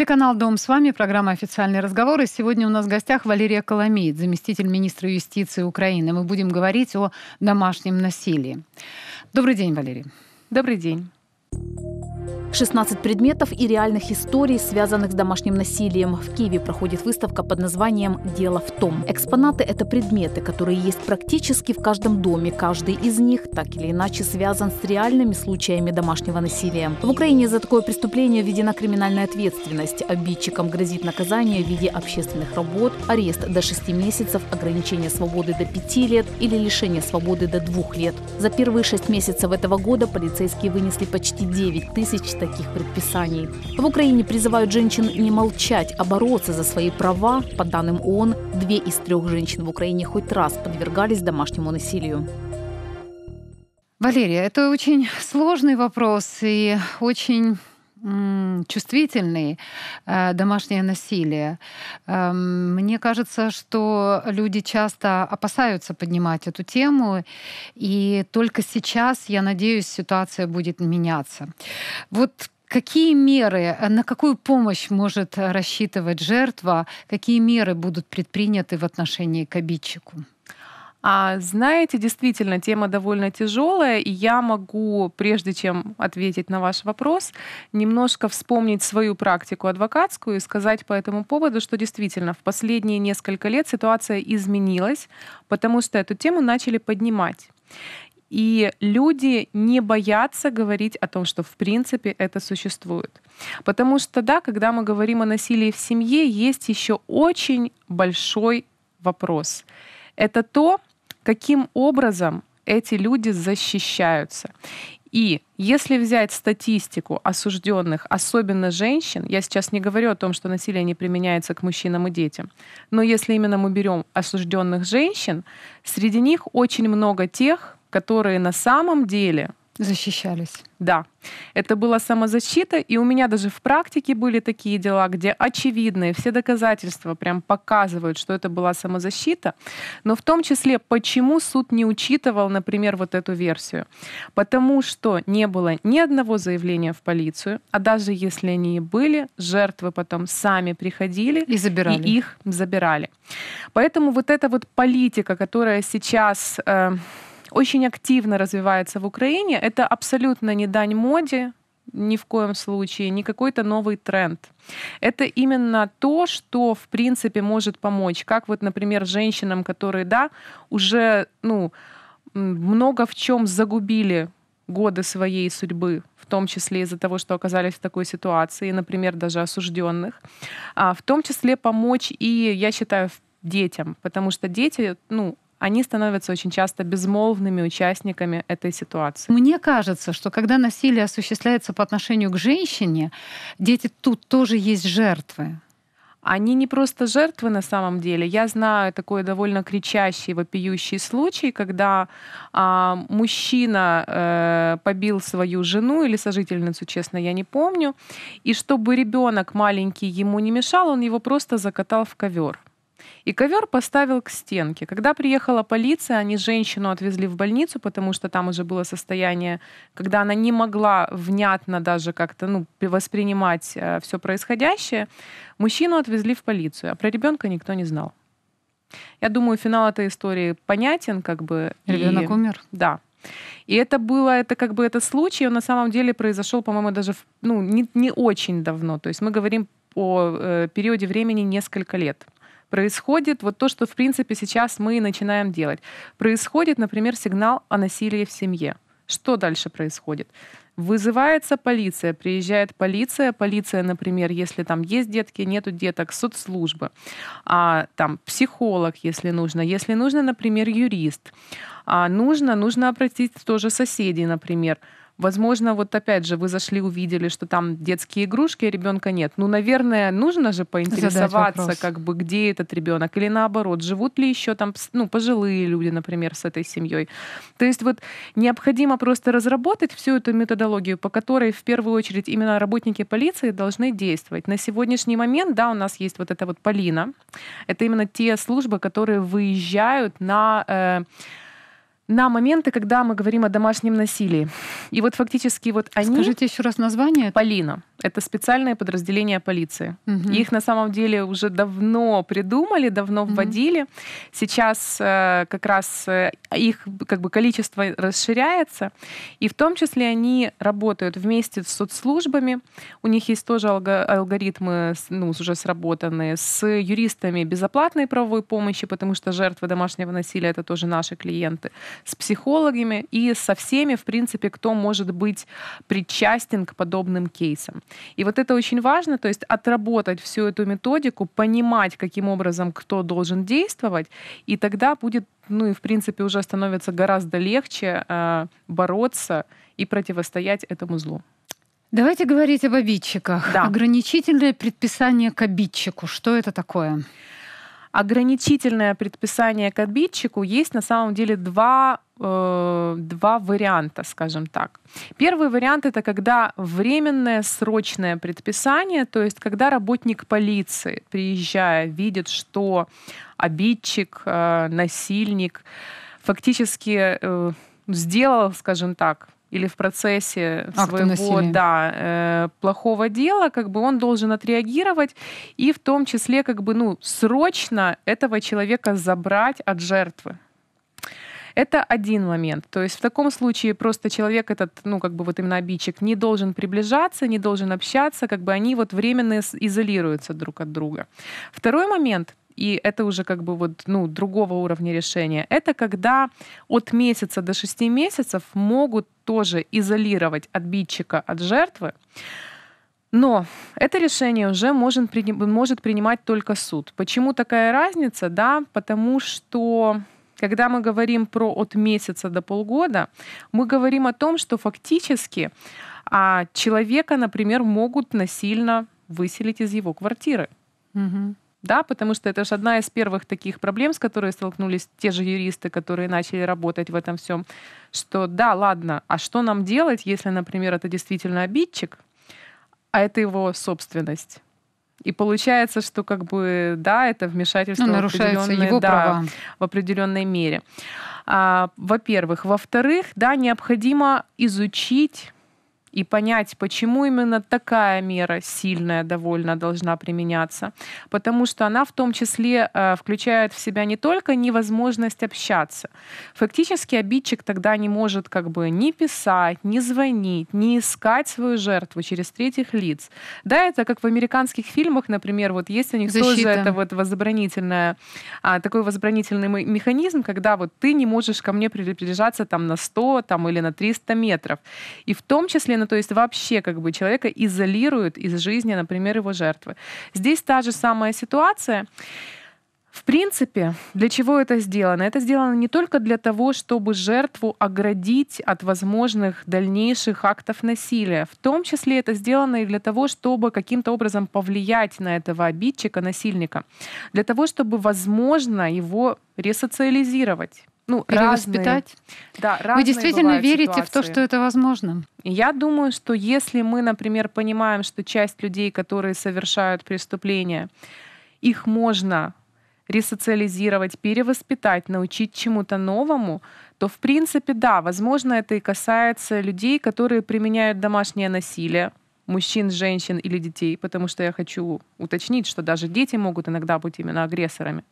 Телеканал «Дом» с вами, программа «Официальные разговоры». Сегодня у нас в гостях Валерия Коломеец, заместитель министра юстиции Украины. Мы будем говорить о домашнем насилии. Добрый день, Валерий. Добрый день. 16 предметов и реальных историй, связанных с домашним насилием. В Киеве проходит выставка под названием «Дело в том». Экспонаты – это предметы, которые есть практически в каждом доме. Каждый из них так или иначе связан с реальными случаями домашнего насилия. В Украине за такое преступление введена криминальная ответственность. Обидчикам грозит наказание в виде общественных работ, арест до 6 месяцев, ограничение свободы до 5 лет или лишение свободы до 2 лет. За первые 6 месяцев этого года полицейские вынесли почти 9 тысяч таких предписаний. В Украине призывают женщин не молчать, а бороться за свои права. По данным ООН, две из трех женщин в Украине хоть раз подвергались домашнему насилию. Валерия, это очень сложный вопрос и очень чувствительный э, домашнее насилие. Эм, мне кажется, что люди часто опасаются поднимать эту тему, и только сейчас, я надеюсь, ситуация будет меняться. Вот Какие меры, э, на какую помощь может рассчитывать жертва, какие меры будут предприняты в отношении к обидчику? А, знаете, действительно, тема довольно тяжелая, и я могу, прежде чем ответить на ваш вопрос, немножко вспомнить свою практику адвокатскую и сказать по этому поводу, что действительно в последние несколько лет ситуация изменилась, потому что эту тему начали поднимать. И люди не боятся говорить о том, что в принципе это существует. Потому что, да, когда мы говорим о насилии в семье, есть еще очень большой вопрос. Это то, каким образом эти люди защищаются. И если взять статистику осужденных, особенно женщин, я сейчас не говорю о том, что насилие не применяется к мужчинам и детям, но если именно мы берем осужденных женщин, среди них очень много тех, которые на самом деле Защищались. Да. Это была самозащита, и у меня даже в практике были такие дела, где очевидные все доказательства прям показывают, что это была самозащита, но в том числе, почему суд не учитывал, например, вот эту версию. Потому что не было ни одного заявления в полицию, а даже если они и были, жертвы потом сами приходили и, забирали. и их забирали. Поэтому вот эта вот политика, которая сейчас... Э, очень активно развивается в Украине. Это абсолютно не дань моде, ни в коем случае, не какой-то новый тренд. Это именно то, что, в принципе, может помочь. Как вот, например, женщинам, которые, да, уже, ну, много в чем загубили годы своей судьбы, в том числе из-за того, что оказались в такой ситуации, например, даже осужденных, а в том числе помочь и, я считаю, детям, потому что дети, ну, они становятся очень часто безмолвными участниками этой ситуации. Мне кажется, что когда насилие осуществляется по отношению к женщине, дети тут тоже есть жертвы они не просто жертвы на самом деле. Я знаю такой довольно кричащий, вопиющий случай, когда э, мужчина э, побил свою жену или сожительницу, честно, я не помню, и чтобы ребенок маленький ему не мешал, он его просто закатал в ковер. И ковер поставил к стенке. Когда приехала полиция, они женщину отвезли в больницу, потому что там уже было состояние, когда она не могла внятно даже как-то ну, воспринимать э, все происходящее. Мужчину отвезли в полицию, а про ребенка никто не знал. Я думаю, финал этой истории понятен, как бы. Ребенок и... умер. Да. И это было, это как бы этот случай, он на самом деле произошел, по-моему, даже ну, не, не очень давно. То есть мы говорим о э, периоде времени несколько лет происходит вот то, что, в принципе, сейчас мы начинаем делать. Происходит, например, сигнал о насилии в семье. Что дальше происходит? Вызывается полиция, приезжает полиция, полиция, например, если там есть детки, нету деток, соцслужбы, а, там психолог, если нужно, если нужно, например, юрист, а, нужно, нужно обратить тоже соседей, например, Возможно, вот опять же, вы зашли, увидели, что там детские игрушки, а ребенка нет. Ну, наверное, нужно же поинтересоваться, как бы, где этот ребенок, или наоборот, живут ли еще там, ну, пожилые люди, например, с этой семьей. То есть вот необходимо просто разработать всю эту методологию, по которой в первую очередь именно работники полиции должны действовать. На сегодняшний момент, да, у нас есть вот эта вот Полина. Это именно те службы, которые выезжают на э, на моменты, когда мы говорим о домашнем насилии. И вот фактически вот они... Скажите еще раз название. Полина. Это специальное подразделение полиции. Угу. Их на самом деле уже давно придумали, давно угу. вводили. Сейчас э, как раз э, их как бы количество расширяется. И в том числе они работают вместе с соцслужбами. У них есть тоже алгоритмы ну, уже сработанные с юристами безоплатной правовой помощи, потому что жертвы домашнего насилия это тоже наши клиенты с психологами и со всеми, в принципе, кто может быть причастен к подобным кейсам. И вот это очень важно, то есть отработать всю эту методику, понимать, каким образом кто должен действовать, и тогда будет, ну и в принципе уже становится гораздо легче э, бороться и противостоять этому злу. Давайте говорить об обидчиках. Да. Ограничительное предписание к обидчику. Что это такое? ограничительное предписание к обидчику есть на самом деле два э, два варианта, скажем так. Первый вариант это когда временное срочное предписание, то есть когда работник полиции, приезжая, видит, что обидчик, э, насильник фактически э, сделал, скажем так, или в процессе Акта своего насилия. да, э, плохого дела, как бы он должен отреагировать и в том числе как бы ну, срочно этого человека забрать от жертвы. Это один момент. То есть в таком случае просто человек этот, ну, как бы вот именно обидчик, не должен приближаться, не должен общаться, как бы они вот временно изолируются друг от друга. Второй момент и это уже как бы вот, ну, другого уровня решения, это когда от месяца до шести месяцев могут тоже изолировать обидчика от жертвы, но это решение уже может, может принимать только суд. Почему такая разница? Да, потому что когда мы говорим про от месяца до полгода, мы говорим о том, что фактически а, человека, например, могут насильно выселить из его квартиры. Угу да, потому что это же одна из первых таких проблем, с которой столкнулись те же юристы, которые начали работать в этом всем, что да, ладно, а что нам делать, если, например, это действительно обидчик, а это его собственность? И получается, что как бы да, это вмешательство ну, в его да, права. в определенной мере. А, во-первых, во-вторых, да, необходимо изучить и понять, почему именно такая мера сильная довольно должна применяться. Потому что она в том числе э, включает в себя не только невозможность общаться. Фактически обидчик тогда не может как бы ни писать, ни звонить, ни искать свою жертву через третьих лиц. Да, это как в американских фильмах, например, вот есть у них Защита. тоже это вот возбранительное, а, такой возбранительный механизм, когда вот ты не можешь ко мне приближаться там на 100 там, или на 300 метров. И в том числе ну то есть вообще как бы человека изолируют из жизни, например, его жертвы. Здесь та же самая ситуация. В принципе, для чего это сделано? Это сделано не только для того, чтобы жертву оградить от возможных дальнейших актов насилия. В том числе это сделано и для того, чтобы каким-то образом повлиять на этого обидчика, насильника. Для того, чтобы, возможно, его ресоциализировать ну, перевоспитать. Разные, да, разные Вы действительно верите ситуации. в то, что это возможно? Я думаю, что если мы, например, понимаем, что часть людей, которые совершают преступления, их можно ресоциализировать, перевоспитать, научить чему-то новому, то, в принципе, да, возможно, это и касается людей, которые применяют домашнее насилие, мужчин, женщин или детей, потому что я хочу уточнить, что даже дети могут иногда быть именно агрессорами.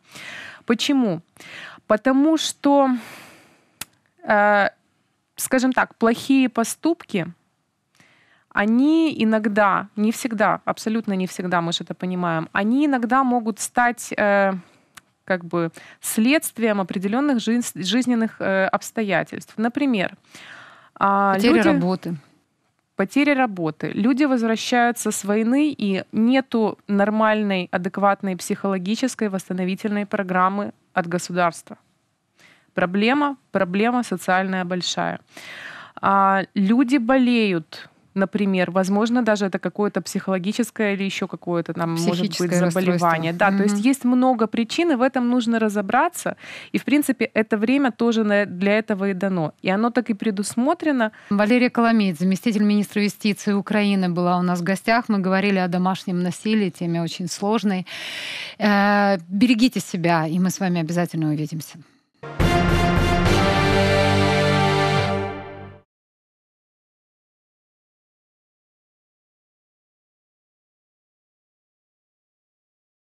Почему? Потому что, э, скажем так, плохие поступки, они иногда, не всегда, абсолютно не всегда, мы же это понимаем, они иногда могут стать... Э, как бы следствием определенных жизненных э, обстоятельств. Например, а, потеря люди... работы потеря работы, люди возвращаются с войны, и нету нормальной, адекватной психологической восстановительной программы от государства. Проблема, проблема социальная большая. А, люди болеют, например. Возможно, даже это какое-то психологическое или еще какое-то там может быть заболевание. Да, угу. то есть есть много причин, и в этом нужно разобраться. И, в принципе, это время тоже для этого и дано. И оно так и предусмотрено. Валерия Коломейц, заместитель министра юстиции Украины, была у нас в гостях. Мы говорили о домашнем насилии, теме очень сложной. Э, берегите себя, и мы с вами обязательно увидимся.